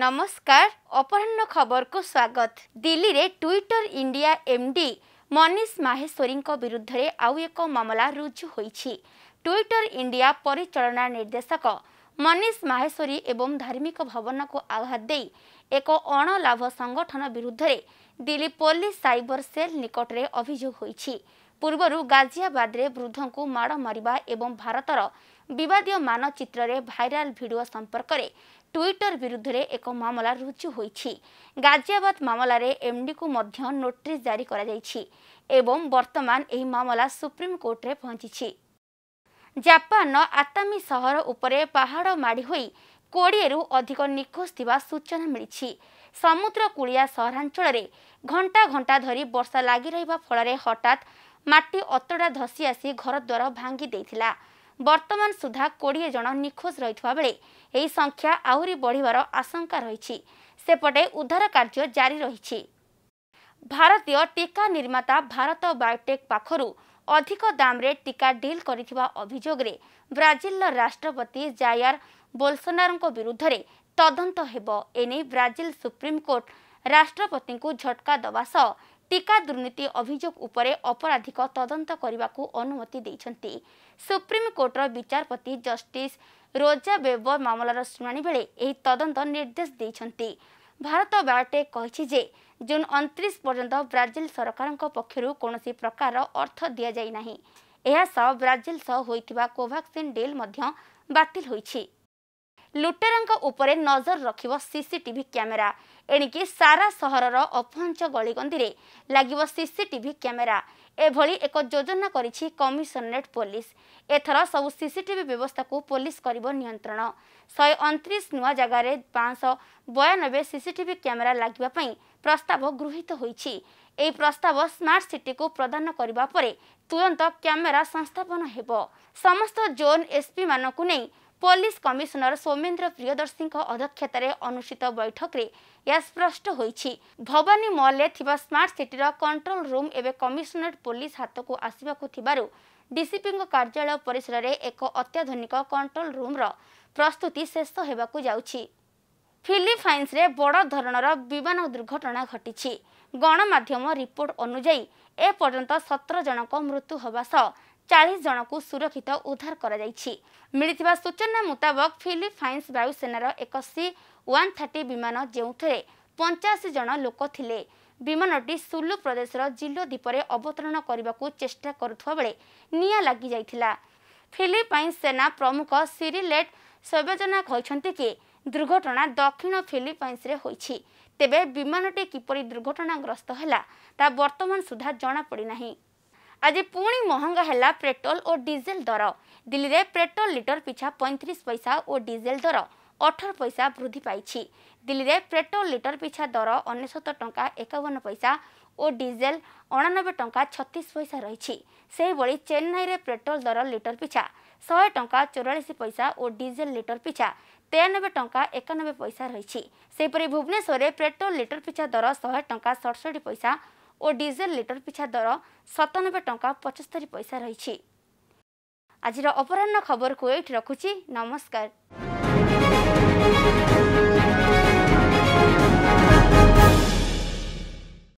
ନମସ୍କାର ଅପରାହ୍ନ ଖବରକୁ ସ୍ୱାଗତ ଦିଲ୍ଲୀରେ ଟ୍ୱିଟର ଇଣ୍ଡିଆ ଏମ୍ଡି ମନୀଷ ମାହେଶ୍ୱରୀଙ୍କ ବିରୁଦ୍ଧରେ ଆଉ ଏକ ମାମଲା ରୁଜୁ ହୋଇଛି ଟ୍ୱିଟର ଇଣ୍ଡିଆ ପରିଚାଳନା ନିର୍ଦ୍ଦେଶକ ମନୀଷ ମାହେଶ୍ୱରୀ ଏବଂ ଧାର୍ମିକ ଭବନକୁ ଆହ୍ୱାନ ଦେଇ ଏକ ଅଣଲାଭ ସଂଗଠନ ବିରୁଦ୍ଧରେ ଦିଲ୍ଲୀ ପୋଲିସ ସାଇବର ସେଲ୍ ନିକଟରେ ଅଭିଯୋଗ ହୋଇଛି ପୂର୍ବରୁ ଗାଜିଆବାଦରେ ବୃଦ୍ଧଙ୍କୁ ମାଡ଼ ମାରିବା ଏବଂ ଭାରତର ବିବାଦୀୟ ମାନଚିତ୍ରରେ ଭାଇରାଲ ଭିଡ଼ିଓ ସମ୍ପର୍କରେ ଟ୍ୱିଟର ବିରୁଦ୍ଧରେ ଏକ ମାମଲା ରୁଜୁ ହୋଇଛି ଗାଜିଆବାଦ ମାମଲାରେ ଏମ୍ଡିକୁ ମଧ୍ୟ ନୋଟିସ୍ ଜାରି କରାଯାଇଛି ଏବଂ ବର୍ତ୍ତମାନ ଏହି ମାମଲା ସୁପ୍ରିମକୋର୍ଟରେ ପହଞ୍ଚିଛି ଜାପାନର ଆତାମି ସହର ଉପରେ ପାହାଡ଼ ମାଡ଼ି ହୋଇ କୋଡ଼ିଏରୁ ଅଧିକ ନିଖୋଜ ଥିବା ସୂଚନା ମିଳିଛି ସମୁଦ୍ରକୂଳିଆ ସହରାଞ୍ଚଳରେ ଘଣ୍ଟା ଘଣ୍ଟା ଧରି ବର୍ଷା ଲାଗି ରହିବା ଫଳରେ ହଠାତ୍ ମାଟି ଅତଡ଼ା ଧସି ଆସି ଘରଦ୍ୱାର ଭାଙ୍ଗି ଦେଇଥିଲା ବର୍ତ୍ତମାନ ସୁଦ୍ଧା କୋଡ଼ିଏ ଜଣ ନିଖୋଜ ରହିଥିବା ବେଳେ ଏହି ସଂଖ୍ୟା ଆହୁରି ବଢ଼ିବାର ଆଶଙ୍କା ରହିଛି ସେପଟେ ଉଦ୍ଧାର କାର୍ଯ୍ୟ ଜାରି ରହିଛି ଭାରତୀୟ ଟିକା ନିର୍ମାତା ଭାରତ ବାୟୋଟେକ୍ ପାଖରୁ ଅଧିକ ଦାମରେ ଟିକା ଡିଲ୍ କରିଥିବା ଅଭିଯୋଗରେ ବ୍ରାଜିଲର ରାଷ୍ଟ୍ରପତି ଜାୟାର ବୋଲସୋନାରୋଙ୍କ ବିରୁଦ୍ଧରେ ତଦନ୍ତ ହେବ ଏନେଇ ବ୍ରାଜିଲ ସୁପ୍ରିମକୋର୍ଟ ରାଷ୍ଟ୍ରପତିଙ୍କୁ ଝଟକା ଦେବା ସହ ଟିକା ଦୁର୍ନୀତି ଅଭିଯୋଗ ଉପରେ ଅପରାଧିକ ତଦନ୍ତ କରିବାକୁ ଅନୁମତି ଦେଇଛନ୍ତି ସୁପ୍ରିମକୋର୍ଟର ବିଚାରପତି ଜଷ୍ଟିସ୍ ରୋଜା ବେବର ମାମଲାର ଶୁଣାଣି ବେଳେ ଏହି ତଦନ୍ତ ନିର୍ଦ୍ଦେଶ ଦେଇଛନ୍ତି ଭାରତ ବାୟୋଟେକ୍ କହିଛି ଯେ ଜୁନ୍ ଅଣତିରିଶ ପର୍ଯ୍ୟନ୍ତ ବ୍ରାଜିଲ ସରକାରଙ୍କ ପକ୍ଷରୁ କୌଣସି ପ୍ରକାରର ଅର୍ଥ ଦିଆଯାଇ ନାହିଁ ଏହା ସହ ବ୍ରାଜିଲ ସହ ହୋଇଥିବା କୋଭାକ୍ସିନ୍ ଡିଲ୍ ମଧ୍ୟ ବାତିଲ ହୋଇଛି ଲୁଟେରାଙ୍କ ଉପରେ ନଜର ରଖିବ ସିସିଟିଭି କ୍ୟାମେରା ଏଣିକି ସାରା ସହରର ଅପହଞ୍ଚ ଗଳିଗନ୍ଧିରେ ଲାଗିବ ସିସିଟିଭି କ୍ୟାମେରା ଏଭଳି ଏକ ଯୋଜନା କରିଛି କମିଶନରେଟ୍ ପୋଲିସ ଏଥର ସବୁ ସିସିଟିଭି ବ୍ୟବସ୍ଥାକୁ ପୋଲିସ କରିବ ନିୟନ୍ତ୍ରଣ ଶହେ ଅଣତିରିଶ ନୂଆ ଜାଗାରେ ପାଞ୍ଚଶହ ବୟାନବେ ସିସିଟିଭି କ୍ୟାମେରା ଲାଗିବା ପାଇଁ ପ୍ରସ୍ତାବ ଗୃହୀତ ହୋଇଛି ଏହି ପ୍ରସ୍ତାବ ସ୍ମାର୍ଟ ସିଟିକୁ ପ୍ରଦାନ କରିବା ପରେ ତୁରନ୍ତ କ୍ୟାମେରା ସଂସ୍ଥାପନ ହେବ ସମସ୍ତ ଜୋନ୍ ଏସ୍ପିମାନଙ୍କୁ ନେଇ ପୋଲିସ କମିଶନର ସୌମେନ୍ଦ୍ର ପ୍ରିୟଦର୍ଶୀଙ୍କ ଅଧ୍ୟକ୍ଷତାରେ ଅନୁଷ୍ଠିତ ବୈଠକରେ ଏହା ସ୍ପଷ୍ଟ ହୋଇଛି ଭବାନୀ ମଲ୍ରେ ଥିବା ସ୍ମାର୍ଟ ସିଟିର କଣ୍ଟ୍ରୋଲ ରୁମ୍ ଏବେ କମିଶନରେଟ୍ ପୋଲିସ ହାତକୁ ଆସିବାକୁ ଥିବାରୁ ଡିସିପିଙ୍କ କାର୍ଯ୍ୟାଳୟ ପରିସରରେ ଏକ ଅତ୍ୟାଧୁନିକ କଣ୍ଟ୍ରୋଲ ରୁମ୍ର ପ୍ରସ୍ତୁତି ଶେଷ ହେବାକୁ ଯାଉଛି ଫିଲିପାଇନ୍ସରେ ବଡ଼ ଧରଣର ବିମାନ ଦୁର୍ଘଟଣା ଘଟିଛି ଗଣମାଧ୍ୟମ ରିପୋର୍ଟ ଅନୁଯାୟୀ ଏପର୍ଯ୍ୟନ୍ତ ସତର ଜଣଙ୍କ ମୃତ୍ୟୁ ହେବା ସହ ଚାଳିଶ ଜଣଙ୍କୁ ସୁରକ୍ଷିତ ଉଦ୍ଧାର କରାଯାଇଛି ମିଳିଥିବା ସୂଚନା ମୁତାବକ ଫିଲିପାଇନ୍ସ ବାୟୁସେନାର ଏକ ସି ୱାନ୍ ଥାର୍ଟି ବିମାନ ଯେଉଁଥିରେ ପଞ୍ଚାଅଶୀ ଜଣ ଲୋକ ଥିଲେ ବିମାନଟି ସୁଲୁ ପ୍ରଦେଶର ଜିଲୋ ଦ୍ୱୀପରେ ଅବତରଣ କରିବାକୁ ଚେଷ୍ଟା କରୁଥିବା ବେଳେ ନିଆଁ ଲାଗିଯାଇଥିଲା ଫିଲିପାଇନ୍ସ ସେନା ପ୍ରମୁଖ ସିରିଲେଟ୍ ଶୈବଜନା କହିଛନ୍ତି କି ଦୁର୍ଘଟଣା ଦକ୍ଷିଣ ଫିଲିପାଇନ୍ସରେ ହୋଇଛି ତେବେ ବିମାନଟି କିପରି ଦୁର୍ଘଟଣାଗ୍ରସ୍ତ ହେଲା ତାହା ବର୍ତ୍ତମାନ ସୁଦ୍ଧା ଜଣାପଡ଼ିନାହିଁ ଆଜି ପୁଣି ମହଙ୍ଗା ହେଲା ପେଟ୍ରୋଲ ଓ ଡିଜେଲ ଦର ଦିଲ୍ଲୀରେ ପେଟ୍ରୋଲ ଲିଟର ପିଛା ପଇଁତିରିଶ ପଇସା ଓ ଡିଜେଲ ଦର ଅଠର ପଇସା ବୃଦ୍ଧି ପାଇଛି ଦିଲ୍ଲୀରେ ପେଟ୍ରୋଲ ଲିଟର ପିଛା ଦର ଅନେଶ୍ୱତ ଟଙ୍କା ଏକାବନ ପଇସା ଓ ଡିଜେଲ ଅଣାନବେ ଟଙ୍କା ଛତିଶ ପଇସା ରହିଛି ସେହିଭଳି ଚେନ୍ନାଇରେ ପେଟ୍ରୋଲ ଦର ଲିଟର ପିଛା ଶହେ ଟଙ୍କା ଚଉରାଳିଶ ପଇସା ଓ ଡିଜେଲ ଲିଟର ପିଛା ତେୟାନବେ ଟଙ୍କା ଏକାନବେ ପଇସା ରହିଛି ସେହିପରି ଭୁବନେଶ୍ୱରରେ ପେଟ୍ରୋଲ ଲିଟର ପିଛା ଦର ଶହେ ଟଙ୍କା ସତଷଠି ପଇସା ଓ ଡିଜେଲ ଲିଟର ପିଛା ଦର ସତାନବେ ଟଙ୍କା ପଞ୍ଚସ୍ତରି ପଇସା ରହିଛି ଆଜିର ଅପରାହ୍ନ ଖବରକୁ ଏଇଠି ରଖୁଛି ନମସ୍କାର Thank